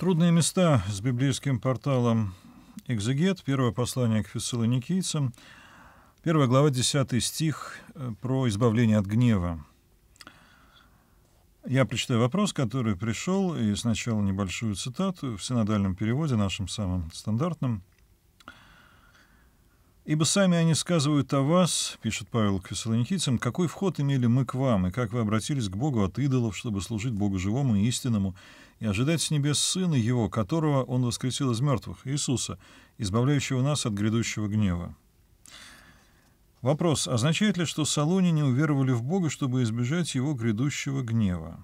Трудные места с библейским порталом «Экзегет», первое послание к фессалоникийцам, первая глава, 10 стих э, про избавление от гнева. Я прочитаю вопрос, который пришел, и сначала небольшую цитату в синодальном переводе, нашем самом стандартном – «Ибо сами они сказывают о вас, — пишет Павел к фессалоникийцам, — какой вход имели мы к вам, и как вы обратились к Богу от идолов, чтобы служить Богу живому и истинному, и ожидать с небес Сына Его, которого Он воскресил из мертвых, Иисуса, избавляющего нас от грядущего гнева». Вопрос. Означает ли, что Салони не уверовали в Бога, чтобы избежать его грядущего гнева?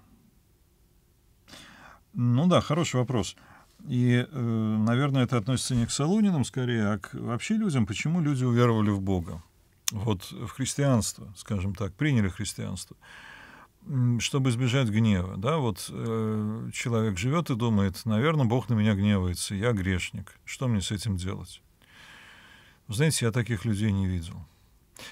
Ну да, хороший вопрос. Вопрос. И, э, наверное, это относится не к Солунинам скорее, а к вообще людям. Почему люди уверовали в Бога? Вот в христианство, скажем так, приняли христианство чтобы избежать гнева. Да? Вот э, человек живет и думает, наверное, Бог на меня гневается, я грешник, что мне с этим делать? Знаете, я таких людей не видел.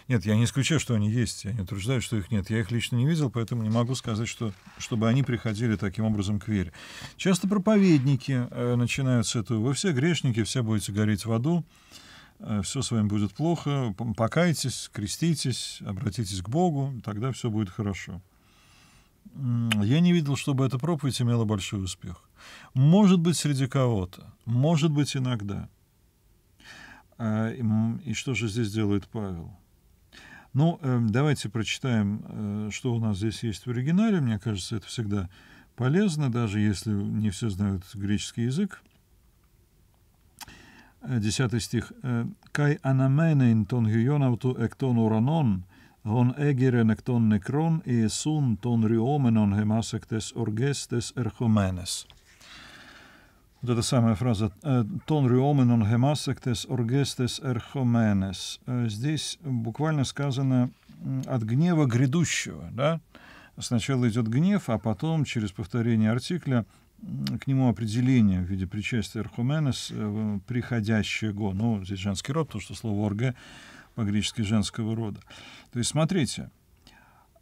Нет, я не исключаю, что они есть. Я не утверждаю, что их нет. Я их лично не видел, поэтому не могу сказать, что, чтобы они приходили таким образом к вере. Часто проповедники э, начинают с этого. Вы все грешники, все будете гореть в аду, э, все с вами будет плохо, покайтесь, креститесь, обратитесь к Богу, тогда все будет хорошо. Я не видел, чтобы эта проповедь имела большой успех. Может быть, среди кого-то, может быть, иногда. Э, и что же здесь делает Павел? Ну, эм, давайте прочитаем, э, что у нас здесь есть в оригинале. Мне кажется, это всегда полезно, даже если не все знают греческий язык. Э, десятый стих. «Э, «Кай анаменен тон гюйонавту эктон уранон, гон эгерен эктон некрон, и сун тон риоменон хемасектес оргестес эрхоменес» вот эта самая фраза «Э, «тон риомен он гемасектес оргестес эрхоменес». Э, здесь буквально сказано «от гнева грядущего». Да? Сначала идет гнев, а потом через повторение артикля к нему определение в виде причастия «эрхоменес» э, приходящего. Ну, здесь женский род, потому что слово «орге» по-гречески женского рода. То есть, смотрите,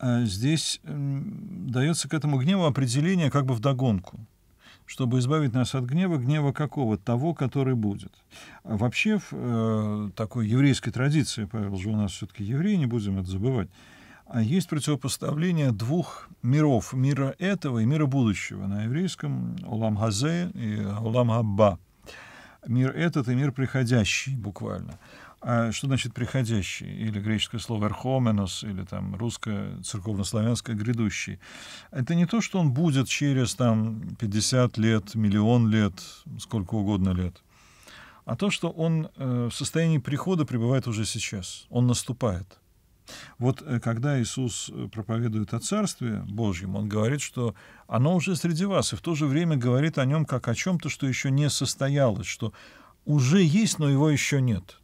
здесь дается к этому гневу определение как бы вдогонку чтобы избавить нас от гнева, гнева какого? Того, который будет. А вообще, в э, такой еврейской традиции, Павел же у нас все-таки евреи, не будем это забывать, А есть противопоставление двух миров, мира этого и мира будущего. На еврейском улам Хазе» и улам Хабба». Мир этот и мир приходящий буквально – а что значит приходящий? Или греческое слово «эрхоменос», или там русское, церковнославянское «грядущий». Это не то, что он будет через там 50 лет, миллион лет, сколько угодно лет, а то, что он э, в состоянии прихода пребывает уже сейчас. Он наступает. Вот э, когда Иисус э, проповедует о Царстве Божьем, он говорит, что оно уже среди вас, и в то же время говорит о нем как о чем-то, что еще не состоялось, что уже есть, но его еще нет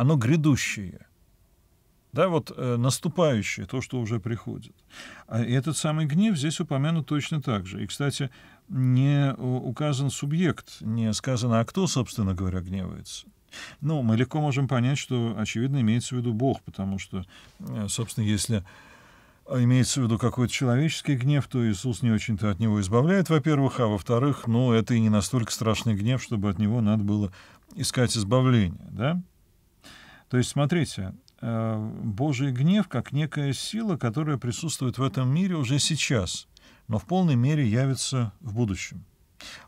оно грядущее. Да, вот э, наступающее, то, что уже приходит. А этот самый гнев здесь упомянут точно так же. И, кстати, не э, указан субъект, не сказано, а кто, собственно говоря, гневается. Ну, мы легко можем понять, что, очевидно, имеется в виду Бог, потому что, э, собственно, если а, имеется в виду какой-то человеческий гнев, то Иисус не очень-то от него избавляет, во-первых, а во-вторых, ну, это и не настолько страшный гнев, чтобы от него надо было искать избавление, да? То есть, смотрите, э, Божий гнев как некая сила, которая присутствует в этом мире уже сейчас, но в полной мере явится в будущем.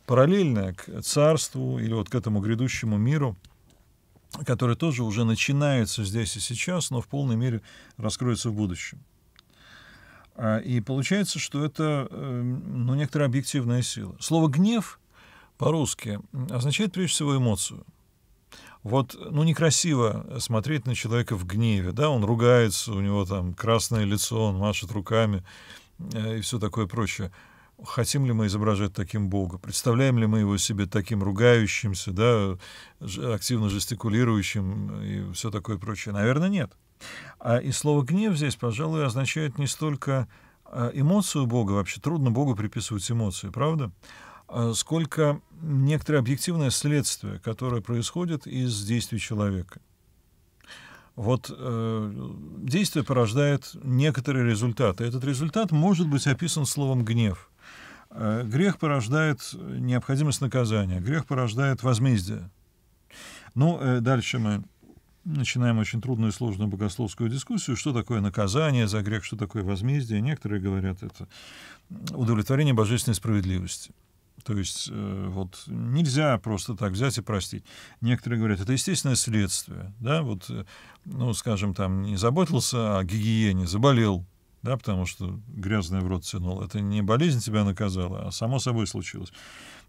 Параллельно к царству или вот к этому грядущему миру, который тоже уже начинается здесь и сейчас, но в полной мере раскроется в будущем. А, и получается, что это эм, ну, некоторая объективная сила. Слово «гнев» по-русски означает прежде всего эмоцию – вот, ну, некрасиво смотреть на человека в гневе, да, он ругается, у него там красное лицо, он машет руками э, и все такое прочее. Хотим ли мы изображать таким Бога? Представляем ли мы его себе таким ругающимся, да, активно жестикулирующим и все такое прочее? Наверное, нет. А, и слово «гнев» здесь, пожалуй, означает не столько э, эмоцию Бога, вообще трудно Богу приписывать эмоции, правда? Правда? А сколько некоторое объективное следствие, которое происходит из действий человека. Вот э, действие порождает некоторые результаты. Этот результат может быть описан словом гнев. Э, грех порождает необходимость наказания, грех порождает возмездие. Ну, э, дальше мы начинаем очень трудную и сложную богословскую дискуссию, что такое наказание за грех, что такое возмездие. Некоторые говорят, это удовлетворение божественной справедливости. То есть э, вот нельзя просто так взять и простить. Некоторые говорят, это естественное следствие. Да? Вот, э, ну, скажем, там не заботился о гигиене, заболел, да, потому что грязное в рот тянул. Это не болезнь тебя наказала, а само собой случилось.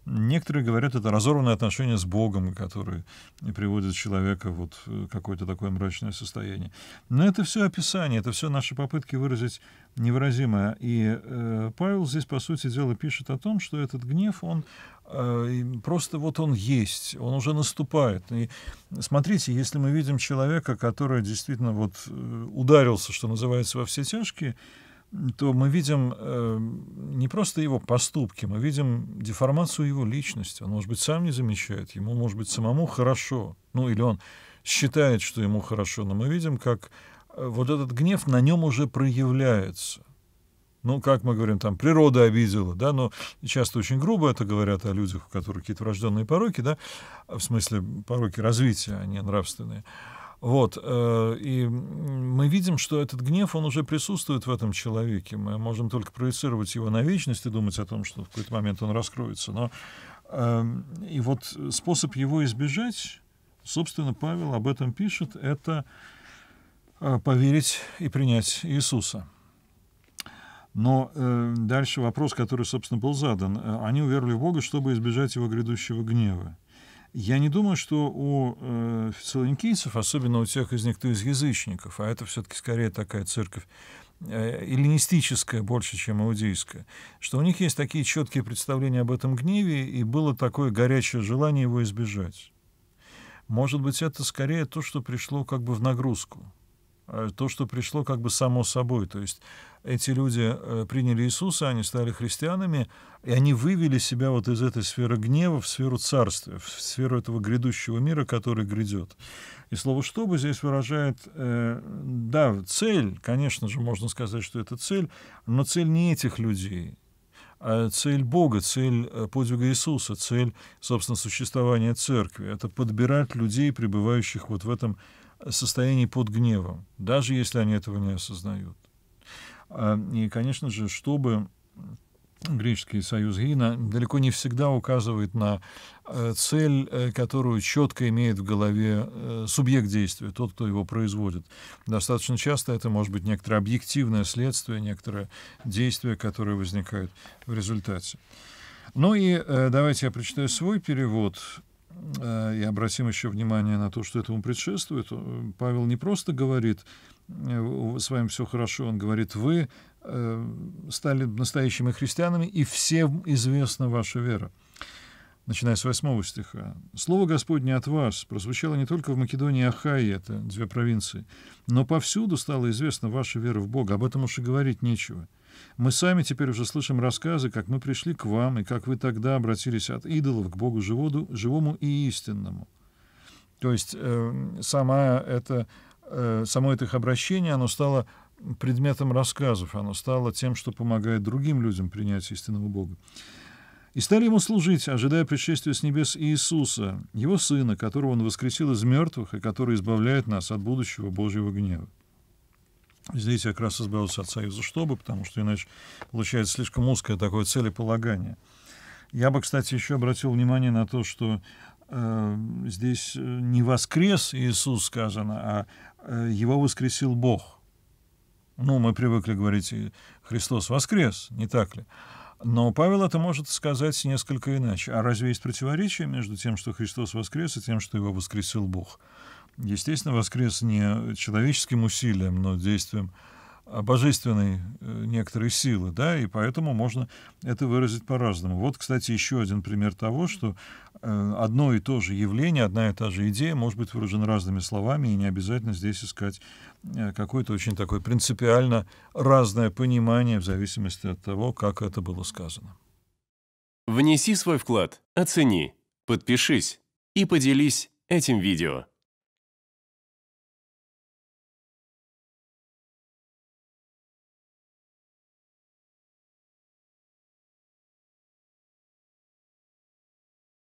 Некоторые говорят, это разорванное отношение с Богом, которое приводит человека вот в какое-то такое мрачное состояние. Но это все описание, это все наши попытки выразить невыразимое. И э, Павел здесь, по сути дела, пишет о том, что этот гнев, он э, просто вот он есть, он уже наступает. И смотрите, если мы видим человека, который действительно вот э, ударился, что называется, во все тяжкие, то мы видим э, не просто его поступки, мы видим деформацию его личности. Он, может быть, сам не замечает, ему, может быть, самому хорошо, ну или он считает, что ему хорошо, но мы видим, как э, вот этот гнев на нем уже проявляется. Ну, как мы говорим, там, природа обидела, да, но часто очень грубо это говорят о людях, у которых какие-то врожденные пороки, да, в смысле пороки развития, а не нравственные. Вот, э, и мы видим, что этот гнев, он уже присутствует в этом человеке. Мы можем только проецировать его на вечность и думать о том, что в какой-то момент он раскроется. Но эм, и вот способ его избежать, собственно, Павел об этом пишет, это э, поверить и принять Иисуса. Но э, дальше вопрос, который, собственно, был задан. Э, они уверовали в Бога, чтобы избежать его грядущего гнева. Я не думаю, что у э, салоникийцев, особенно у тех из них, кто из язычников, а это все-таки скорее такая церковь э, эллинистическая больше, чем иудейская, что у них есть такие четкие представления об этом гневе, и было такое горячее желание его избежать. Может быть, это скорее то, что пришло как бы в нагрузку. Э, то, что пришло как бы само собой. То есть эти люди э, приняли Иисуса, они стали христианами, и они вывели себя вот из этой сферы гнева в сферу царствия, в сферу этого грядущего мира, который грядет. И слово «чтобы» здесь выражает, э, да, цель, конечно же, можно сказать, что это цель, но цель не этих людей, а цель Бога, цель э, подвига Иисуса, цель, собственно, существования церкви. Это подбирать людей, пребывающих вот в этом состоянии под гневом, даже если они этого не осознают. А, и, конечно же, чтобы греческий союз Гина далеко не всегда указывает на э, цель, э, которую четко имеет в голове э, субъект действия, тот, кто его производит. Достаточно часто это может быть некоторое объективное следствие, некоторое действие, которое возникает в результате. Ну и давайте я прочитаю свой перевод Э, и обратим еще внимание на то, что этому предшествует, э, Павел не просто говорит, э, с вами все хорошо, он говорит, вы стали настоящими христианами, и всем известна ваша вера. Начиная с 8 стиха. «Слово Господне от вас прозвучало не только в Македонии и Ахайи, это две провинции, но повсюду стало известна ваша вера в Бога, об этом уж и говорить нечего». Мы сами теперь уже слышим рассказы, как мы пришли к вам и как вы тогда обратились от идолов к Богу живоду, живому и истинному. То есть э, сама это, э, само это их обращение, оно стало предметом рассказов, оно стало тем, что помогает другим людям принять истинного Бога. И стали ему служить, ожидая пришествия с небес Иисуса, его сына, которого он воскресил из мертвых и который избавляет нас от будущего Божьего гнева. Здесь я как раз избавился от союза «чтобы», потому что иначе получается слишком узкое такое целеполагание. Я бы, кстати, еще обратил внимание на то, что э, здесь э, не воскрес Иисус сказано, а э, его воскресил Бог. Ну, мы привыкли говорить, Христос воскрес, не так ли? Но Павел это может сказать несколько иначе. А разве есть противоречие между тем, что Христос воскрес, и тем, что его воскресил Бог? естественно, воскрес не человеческим усилием, но действием а божественной э, некоторой силы, да, и поэтому можно это выразить по-разному. Вот, кстати, еще один пример того, что э, одно и то же явление, одна и та же идея может быть выражена разными словами, и не обязательно здесь искать э, какое-то очень такое принципиально разное понимание в зависимости от того, как это было сказано. Внеси свой вклад, оцени, подпишись и поделись этим видео.